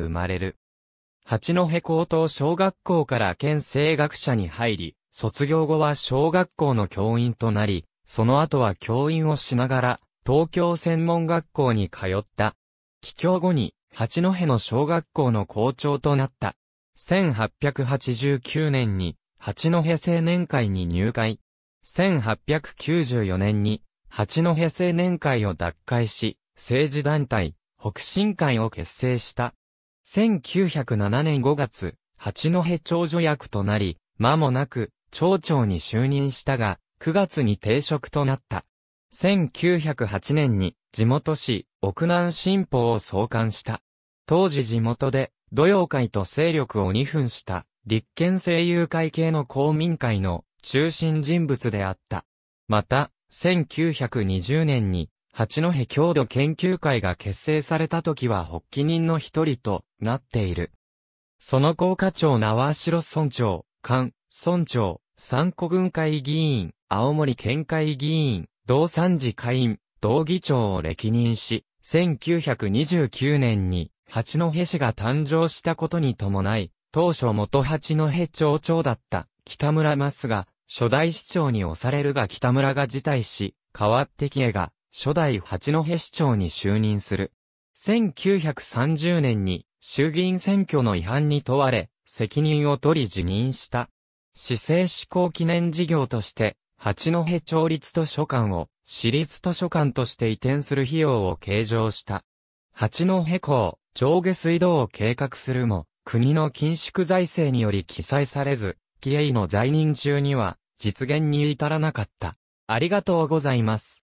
生まれる。八戸高等小学校から県政学者に入り、卒業後は小学校の教員となり、その後は教員をしながら、東京専門学校に通った。帰郷後に、八戸の小学校の校長となった。1889年に、八戸青年会に入会。1894年に、八戸青年会を脱会し、政治団体、北進会を結成した。1907年5月、八戸長女役となり、間もなく、町長に就任したが、9月に定職となった。1908年に、地元市、奥南新報を創刊した。当時地元で、土曜会と勢力を二分した、立憲政友会系の公民会の中心人物であった。また、1920年に八戸郷土研究会が結成された時は発起人の一人となっている。その高課長縄城村長、菅村長、三古軍会議員、青森県会議員、同三次会員、同議長を歴任し、1929年に八戸市が誕生したことに伴い、当初元八戸町長だった北村マスが初代市長に押されるが北村が辞退し、変わってきエが初代八戸市長に就任する。1930年に衆議院選挙の違反に問われ、責任を取り辞任した。市政施行記念事業として、八戸町立図書館を私立図書館として移転する費用を計上した。八戸港、上下水道を計画するも、国の緊縮財政により記載されず、キエイの在任中には実現に至らなかった。ありがとうございます。